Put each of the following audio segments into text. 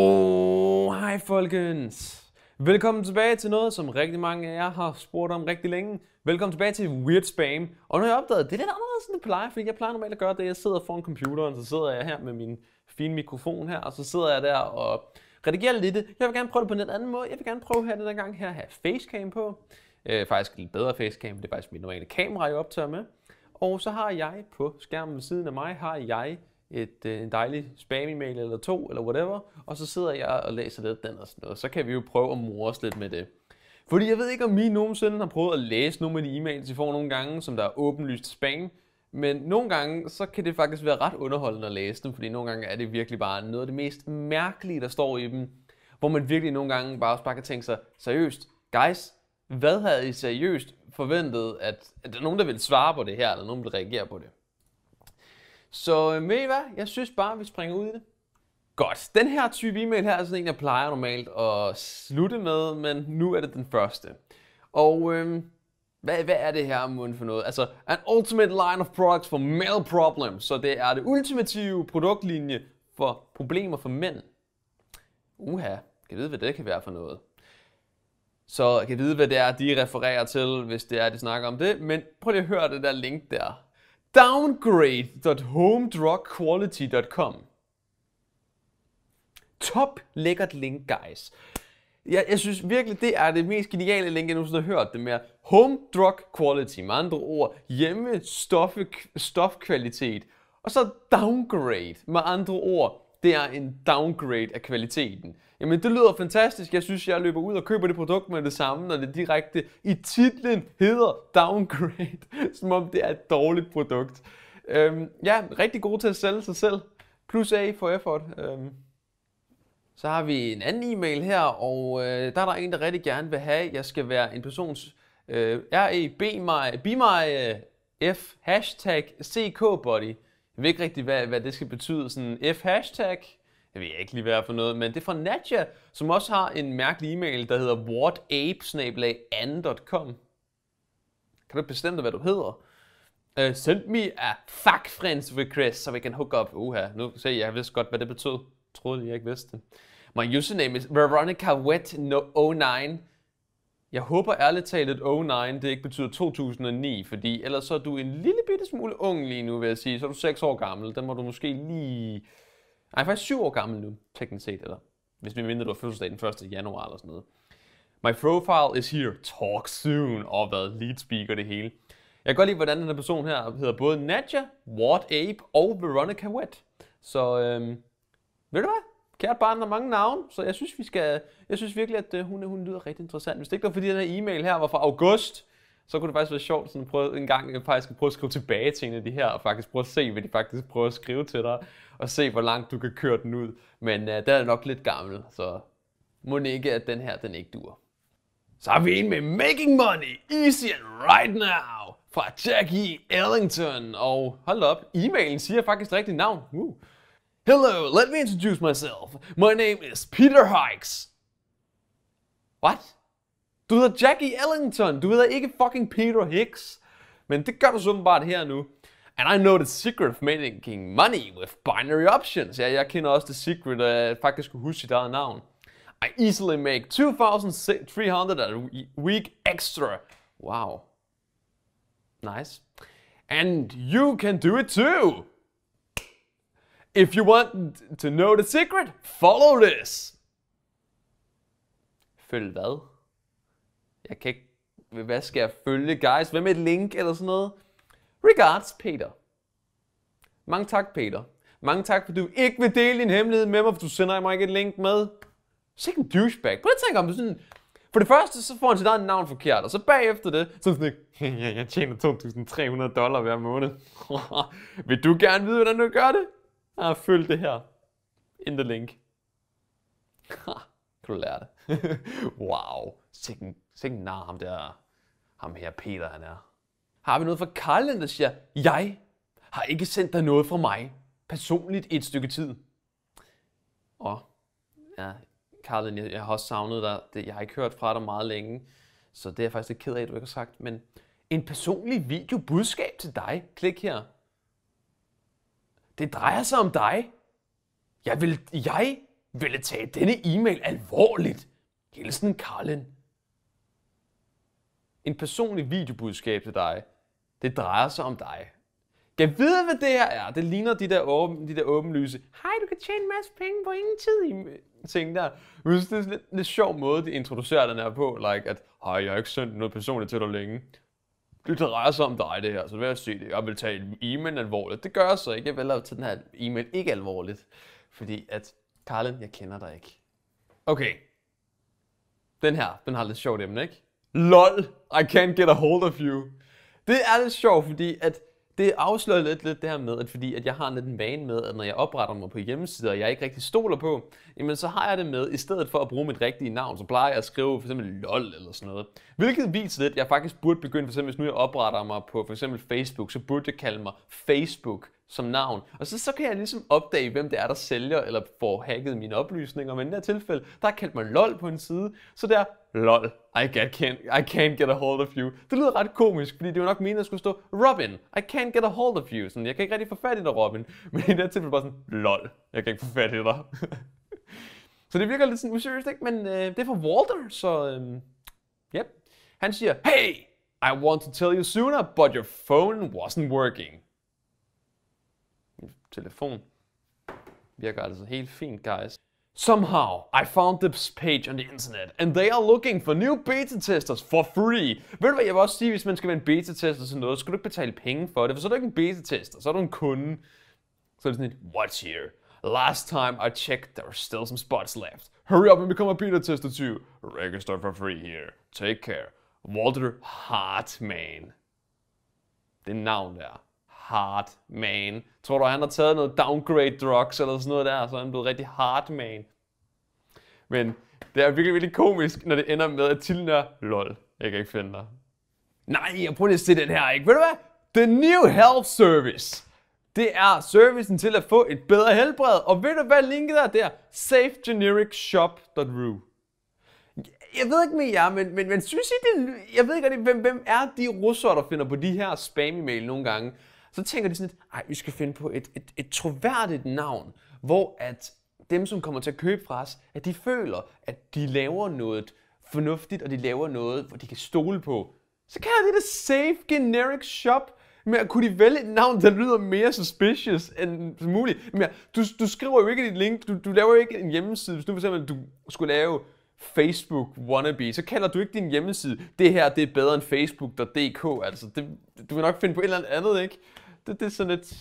oh, hej folkens! Velkommen tilbage til noget, som rigtig mange af jer har spurgt om rigtig længe. Velkommen tilbage til Weird Spam. Og nu har jeg opdaget, at det er lidt anderledes end det plejer, fordi jeg plejer normalt at gøre det. Jeg sidder foran computeren, så sidder jeg her med min fine mikrofon her, og så sidder jeg der og redigerer lidt. Jeg vil gerne prøve det på en lidt anden måde. Jeg vil gerne prøve her den gang her at have facecam på. Øh, faktisk lidt bedre facecam, det er faktisk mit normale kamera, jeg optager med. Og så har jeg på skærmen ved siden af mig, har jeg et, øh, en dejlig spam-email eller to, eller whatever, og så sidder jeg og læser lidt den og sådan noget. Så kan vi jo prøve at os lidt med det. Fordi jeg ved ikke, om I nogensinde har prøvet at læse nogle af de e-mails, I får nogle gange, som der er åbenlyst spam, men nogle gange, så kan det faktisk være ret underholdende at læse dem, fordi nogle gange er det virkelig bare noget af det mest mærkelige, der står i dem, hvor man virkelig nogle gange bare også bare kan tænke sig, seriøst, guys, hvad havde I seriøst forventet, at, at der er nogen, der ville svare på det her, eller nogen, der ville reagere på det? Så øh, ved I hvad? Jeg synes bare, at vi springer ud i det. Godt. Den her type e-mail her er sådan en, jeg plejer normalt at slutte med, men nu er det den første. Og øh, hvad, hvad er det her om for noget? Altså, an ultimate line of products for male problems. Så det er det ultimative produktlinje for problemer for mænd. Uha, kan vide, hvad det kan være for noget. Så jeg vide, hvad det er, de refererer til, hvis det er, de snakker om det. Men prøv lige at høre det der link der downgrade.homedrugquality.com. Top lækkert link, guys. Jeg, jeg synes virkelig, det er det mest geniale link, jeg nogensinde har hørt det med. Home Drug Quality, med andre ord, hjemme stoffe, stofkvalitet. Og så downgrade, med andre ord, det er en downgrade af kvaliteten. Jamen det lyder fantastisk. Jeg synes, jeg løber ud og køber det produkt med det samme, når det direkte i titlen hedder downgrade, som om det er et dårligt produkt. Øhm, ja, rigtig god til at sælge sig selv. Plus A for effort. Øhm. Så har vi en anden e-mail her, og øh, der er der en, der rigtig gerne vil have, jeg skal være en persons øh, REB mig, be mig øh, F, hashtag CK body. Jeg ved ikke rigtig, hvad, hvad det skal betyde. Sådan F hashtag, det vil jeg ikke lige være for noget, men det er fra Nadja, som også har en mærkelig e-mail, der hedder whatape Kan du bestemme hvad du hedder? Uh, send me a fuck friends request, so vi kan hook up. Uha, nu se, jeg vidste godt, hvad det betød. Troede jeg ikke vidste det. My username is Veronica Wet no 09. Jeg håber ærligt talt, at 09 det ikke betyder 2009, fordi ellers så er du en lille bitte smule ung lige nu, vil jeg sige. Så er du 6 år gammel. Den må du måske lige ej, faktisk syv år gammel nu, teknisk set, eller hvis vi mindre, du har fødselsdag den 1. januar eller sådan noget. My profile is here, talk soon, og været lead speaker det hele. Jeg kan godt lide, hvordan den her person her hedder både Nadja, Ward Ape og Veronica Wet. Så øhm, ved du hvad? Kært barn har mange navne, så jeg synes, vi skal, jeg synes virkelig, at øh, hun, hun lyder rigtig interessant. Hvis det ikke var fordi den her e-mail her var fra august, så kunne det faktisk være sjovt sådan prøve en gang øh, at faktisk prøve at skrive tilbage til en af de her, og faktisk prøve at se, hvad de faktisk prøver at skrive til dig, og se, hvor langt du kan køre den ud. Men uh, den er nok lidt gammel, så må ikke, at den her, den ikke dur. Så har vi en med Making Money Easy and Right Now fra Jackie Ellington. Og hold op, e-mailen siger faktisk rigtigt navn. Uh. Hello, let me introduce myself. My name is Peter Hikes. What? Du hedder Jackie Ellington, du hedder ikke fucking Peter Hicks. Men det gør du så åbenbart her nu. And I know the secret of making money with binary options. Ja, jeg kender også the secret, at jeg faktisk kunne huske sit eget navn. I easily make 2,300 a week extra. Wow. Nice. And you can do it too. If you want to know the secret, follow this. Følg hvad? Jeg kan ikke... Hvad skal jeg følge, guys? Hvad med et link eller sådan noget? Regards, Peter. Mange tak, Peter. Mange tak, fordi du ikke vil dele din hemmelighed med mig, for du sender mig ikke et link med. Sikke en douchebag. Prøv at tænke om det sådan... For det første, så får han sit eget navn forkert, og så bagefter det, så sådan ikke, jeg tjener 2.300 dollar hver måned. vil du gerne vide, hvordan du gør det? Jeg har følt det her. In the link. kan du lære det. wow, sikken, en nar ham der, ham her Peter han er. Har vi noget fra Karlen, der siger, jeg har ikke sendt dig noget fra mig, personligt et stykke tid. Og ja, Karlen, jeg, jeg har også savnet dig. Det, jeg har ikke hørt fra dig meget længe, så det er jeg faktisk lidt ked af, at du ikke har sagt. Men en personlig videobudskab til dig. Klik her. Det drejer sig om dig. Jeg vil, jeg ville tage denne e-mail alvorligt. Hilsen Karlen. En personlig videobudskab til dig. Det drejer sig om dig. Jeg ved, hvad det her er. Det ligner de der, åben, de der åbenlyse. Hej, du kan tjene en masse penge på ingen tid i ting der. Hvis det er en lidt, lidt sjov måde, de introducerer den her på. Like, at hej, jeg har ikke sendt noget personligt til dig længe. Det drejer sig om dig, det her. Så det vil jeg sige det. Jeg vil tage e-mail alvorligt. Det gør jeg så ikke. Jeg vælger at tage den her e-mail ikke alvorligt. Fordi at Karlen, jeg kender dig ikke. Okay. Den her, den har lidt sjovt emne, ikke? LOL, I can't get a hold of you. Det er lidt sjovt, fordi at det afslører lidt, lidt det her med, at fordi at jeg har lidt en vane med, at når jeg opretter mig på hjemmesider, og jeg ikke rigtig stoler på, jamen så har jeg det med, i stedet for at bruge mit rigtige navn, så plejer jeg at skrive for eksempel LOL eller sådan noget. Hvilket viser lidt, at jeg faktisk burde begynde, for eksempel hvis nu jeg opretter mig på for eksempel Facebook, så burde jeg kalde mig Facebook som navn. Og så, så kan jeg ligesom opdage, hvem det er, der sælger eller får hacket mine oplysninger. Men i det her tilfælde, der har kaldt mig LOL på en side, så der LOL, I, can't, I can't get a hold of you. Det lyder ret komisk, fordi det var nok meningen, at skulle stå Robin, I can't get a hold of you. Sådan, jeg kan ikke rigtig få fat i dig, Robin. Men i det her tilfælde bare sådan, LOL, jeg kan ikke få fat i dig. så det virker lidt sådan useriøst, ikke? Men øh, det er fra Walter, så øh, yep. Han siger, Hey, I want to tell you sooner, but your phone wasn't working telefon. Virker altså helt fint, guys. Somehow, I found this page on the internet, and they are looking for new beta-testers for free. Ved du hvad, jeg vil også sige, hvis man skal være en beta-tester til noget, så skal du ikke betale penge for det, for så er du ikke en beta-tester, så er du en kunde. Så er det sådan et, what's here? Last time I checked, there were still some spots left. Hurry up and become a beta-tester too. Register for free here. Take care. Walter Hartman. Det navn der hard man. Tror du, han har taget noget downgrade drugs eller sådan noget der, så er han blevet rigtig hard man. Men det er virkelig, virkelig komisk, når det ender med, at titlen er LOL. Jeg kan ikke finde dig. Nej, jeg prøver lige at se den her, ikke? Ved du hvad? The New Health Service. Det er servicen til at få et bedre helbred. Og ved du hvad linket er der? safegenericshop.ru jeg ved ikke med jer, men, men, men synes I det... Jeg ved ikke, hvem, hvem er de russere, der finder på de her spam-email nogle gange? så tænker de sådan lidt, ej, vi skal finde på et, et, et troværdigt navn, hvor at dem, som kommer til at købe fra os, at de føler, at de laver noget fornuftigt, og de laver noget, hvor de kan stole på. Så kalder de det Safe Generic Shop. Men kunne de vælge et navn, der lyder mere suspicious end muligt? Men du, du skriver jo ikke dit link, du, du laver jo ikke en hjemmeside, hvis nu for eksempel du skulle lave Facebook wannabe, så kalder du ikke din hjemmeside, det her det er bedre end facebook.dk, altså det, du vil nok finde på et eller andet, ikke? Det, det er sådan lidt...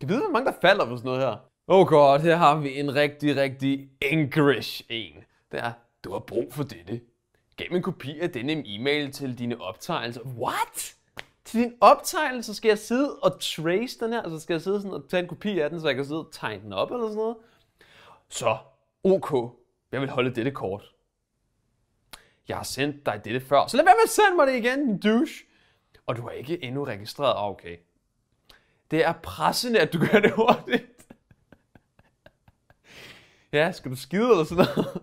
Jeg vide, hvor mange der falder på sådan noget her. Oh god, her har vi en rigtig, rigtig English en. Det er, du har brug for dette. Gav en kopi af denne e-mail til dine optegnelser. What? Til din optegnelse skal jeg sidde og trace den her, altså skal jeg sidde sådan og tage en kopi af den, så jeg kan sidde og tegne den op eller sådan noget. Så, ok, jeg vil holde dette kort. Jeg har sendt dig dette før, så lad være med at sende mig det igen, douche. Og du har ikke endnu registreret. Ah, okay. Det er pressende, at du gør det hurtigt. ja, skal du skide eller sådan noget?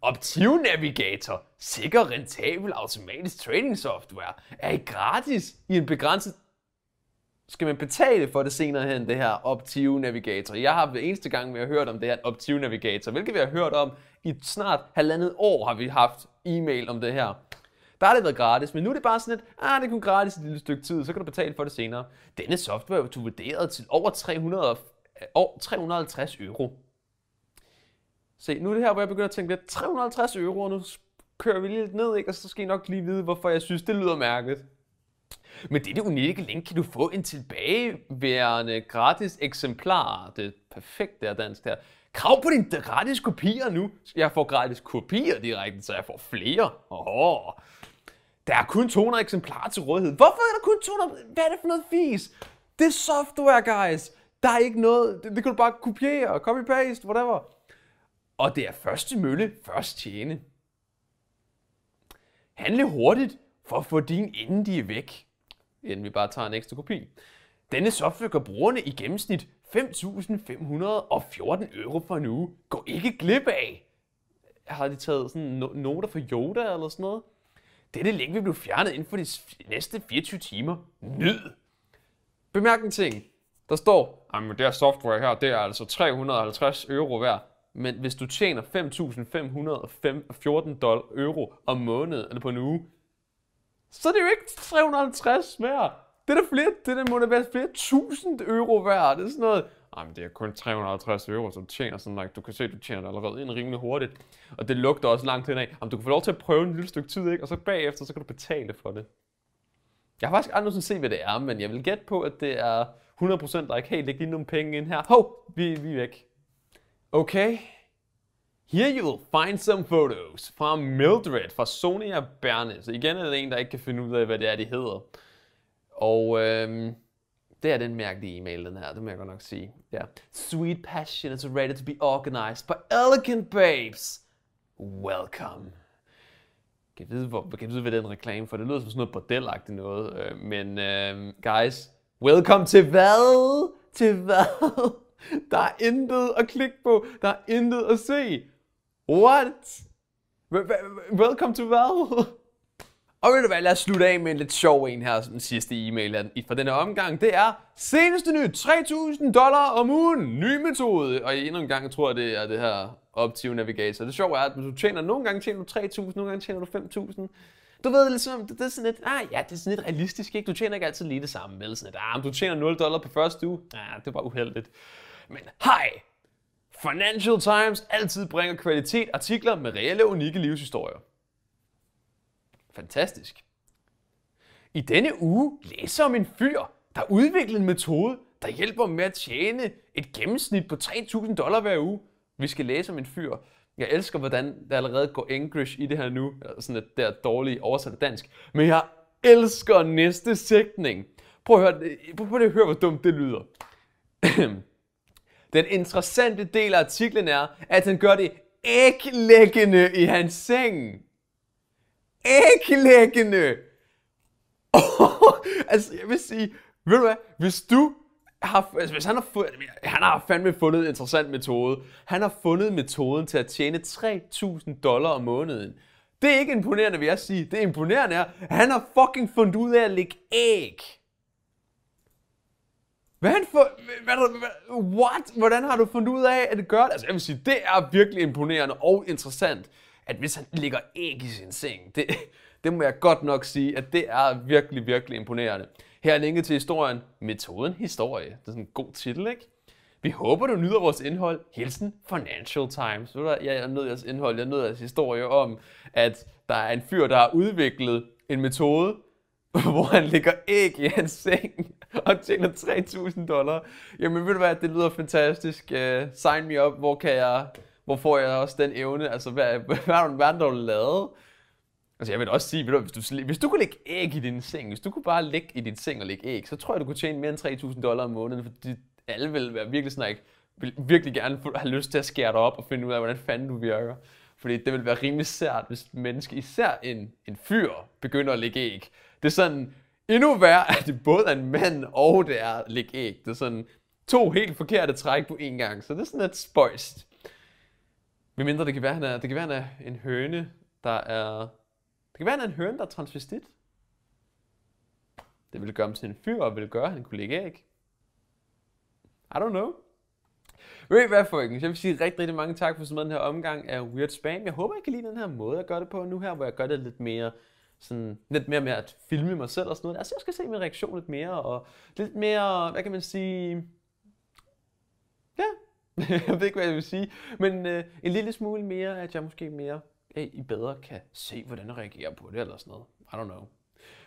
Optiv Navigator, sikker, rentabel, automatisk trading software, er I gratis i en begrænset skal man betale for det senere hen, det her Optive Navigator. Jeg har ved eneste gang, vi har hørt om det her Optive Navigator, hvilket vi har hørt om i snart halvandet år, har vi haft e-mail om det her. Der har det været gratis, men nu er det bare sådan lidt, ah, det er kun gratis et lille stykke tid, så kan du betale for det senere. Denne software er vurderet til over 300, øh, over 350 euro. Se, nu er det her, hvor jeg begynder at tænke lidt, 350 euro, og nu kører vi lidt ned, ikke? og så skal I nok lige vide, hvorfor jeg synes, det lyder mærkeligt. Med dette unikke link kan du få en tilbageværende gratis eksemplar. Det er perfekt, det er dansk der. Krav på din gratis kopier nu. Jeg får gratis kopier direkte, så jeg får flere. Åh. Der er kun 200 eksemplarer til rådighed. Hvorfor er der kun 200? Hvad er det for noget fis? Det er software, guys. Der er ikke noget. Det, det kan du bare kopiere, copy-paste, whatever. Og det er første mølle, først tjene. Handle hurtigt for at få din inden de er væk inden vi bare tager en ekstra kopi. Denne software gør brugerne i gennemsnit 5.514 euro for en uge. Gå ikke glip af! Har de taget sådan no- noter for Yoda eller sådan noget? Dette link vil blive fjernet inden for de næste 24 timer. Nyd! Bemærk en ting. Der står, at det her software her, det er altså 350 euro værd. Men hvis du tjener 5.514 euro om måneden eller på en uge, så er det jo ikke 350 værd. Det er da flere, det der må da være flere tusind euro værd. Det er sådan noget, men det er kun 350 euro, som du tjener sådan, like, du kan se, du tjener det allerede ind rimelig hurtigt. Og det lugter også langt hen af, jamen du kan få lov til at prøve en lille stykke tid, ikke? og så bagefter, så kan du betale for det. Jeg har faktisk aldrig nogensinde set, hvad det er, men jeg vil gætte på, at det er 100% der ikke, helt lægge lige nogle penge ind her. Hov, vi, vi er væk. Okay, Here you will find some photos fra Mildred, fra Sonia Berne. Så igen er det en, der ikke kan finde ud af, hvad det er, de hedder. Og øhm, det er den mærkelige e-mail, den her, det må jeg godt nok sige. Ja. Yeah. Sweet passion is ready to be organized by elegant babes. Welcome. Kan vide, hvor, kan vide, hvad den reklame for? Det lyder som sådan noget bordelagtigt noget. Øh, men øhm, guys, welcome til hvad? Til hvad? Der er intet at klikke på. Der er intet at se. What? Welcome to Valve. Og ved du hvad, lad os slutte af med en lidt sjov en her, som den sidste e-mail fra denne omgang. Det er seneste nyt, 3.000 dollar om ugen, ny metode. Og endnu en gang tror jeg, det er det her Optive Navigator. Det sjove er, at du tjener, nogle gange tjener du 3.000, nogle gange tjener du 5.000. Du ved, ligesom, det, det er sådan lidt, ah, ja, det er sådan lidt realistisk, ikke? Du tjener ikke altid lige det samme. vel? sådan lidt, ah, du tjener 0 dollar på første uge. Ah, det var uheldigt. Men hej, Financial Times altid bringer kvalitet artikler med reelle unikke livshistorier. Fantastisk. I denne uge læser om en fyr, der udviklede en metode, der hjælper med at tjene et gennemsnit på 3.000 dollar hver uge. Vi skal læse om en fyr. Jeg elsker, hvordan der allerede går English i det her nu. Sådan et der dårligt oversat dansk. Men jeg elsker næste sætning. Prøv at høre, prøv at høre hvor dumt det lyder. Den interessante del af artiklen er, at han gør det æglæggende i hans seng. Æglæggende! Oh, altså, jeg vil sige, ved du hvad, hvis du har, altså, hvis han har, fundet, altså, han har fandme fundet en interessant metode. Han har fundet metoden til at tjene 3.000 dollar om måneden. Det er ikke imponerende, vil jeg sige. Det imponerende er, at han har fucking fundet ud af at lægge æg. Hvad han for... Hvad, hvad, what? Hvordan har du fundet ud af, at det gør det? Altså, jeg vil sige, det er virkelig imponerende og interessant, at hvis han ligger æg i sin seng, det, det må jeg godt nok sige, at det er virkelig, virkelig imponerende. Her er linket til historien Metoden Historie. Det er sådan en god titel, ikke? Vi håber, du nyder vores indhold. Hilsen Financial Times. Ved du, jeg er nødt jeres indhold, jeg er jeres historie om, at der er en fyr, der har udviklet en metode, hvor han ligger æg i hans seng. og tjener 3.000 dollar. Jamen ved du hvad, det lyder fantastisk. Uh, sign me up, hvor kan jeg, hvor får jeg også den evne? Altså hvad, hvad, hvad er der lavet? Altså jeg vil også sige, du, hvis, du, hvis du kunne lægge æg i din seng, hvis du kunne bare ligge i din seng og lægge æg, så tror jeg, du kunne tjene mere end 3.000 dollar om måneden, fordi alle vil være virkelig sådan, vil virkelig gerne have lyst til at skære dig op og finde ud af, hvordan fanden du virker. Fordi det vil være rimelig sært, hvis menneske, især en, en fyr, begynder at lægge æg. Det er sådan, Endnu værre er det både en mand og det er at æg. Det er sådan to helt forkerte træk på én gang, så det er sådan lidt spøjst. Med mindre det kan være, at det kan være, han er en høne, der er... Det kan være, en høne, der er transvestit. Det ville gøre ham til en fyr, og ville gøre, at han kunne lægge æg. I don't know. Ved I hvad, folkens? Jeg vil sige rigtig, rigtig mange tak for sådan den her omgang af Weird Spam. Jeg håber, I kan lide den her måde at gøre det på nu her, hvor jeg gør det lidt mere sådan lidt mere med at filme mig selv og sådan noget. Altså, jeg skal se min reaktion lidt mere, og lidt mere, hvad kan man sige, ja, jeg ved ikke, hvad jeg vil sige, men øh, en lille smule mere, at jeg måske mere, øh, I bedre kan se, hvordan jeg reagerer på det, eller sådan noget. I don't know.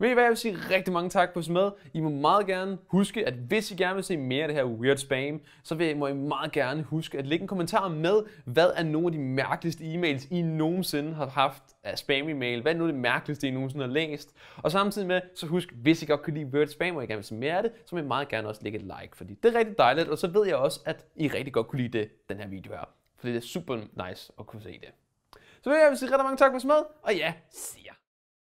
Ved I hvad, jeg vil sige rigtig mange tak for at med. I må meget gerne huske, at hvis I gerne vil se mere af det her weird spam, så vil, må I meget gerne huske at lægge en kommentar med, hvad er nogle af de mærkeligste e-mails, I nogensinde har haft af spam-e-mail. Hvad er nu det mærkeligste, I nogensinde har læst? Og samtidig med, så husk, hvis I godt kan lide weird spam, og I gerne vil se mere af det, så vil I meget gerne også lægge et like, fordi det er rigtig dejligt, og så ved jeg også, at I rigtig godt kunne lide det, den her video her. For det er super nice at kunne se det. Så vil jeg sige rigtig mange tak for med, og ja, see ya.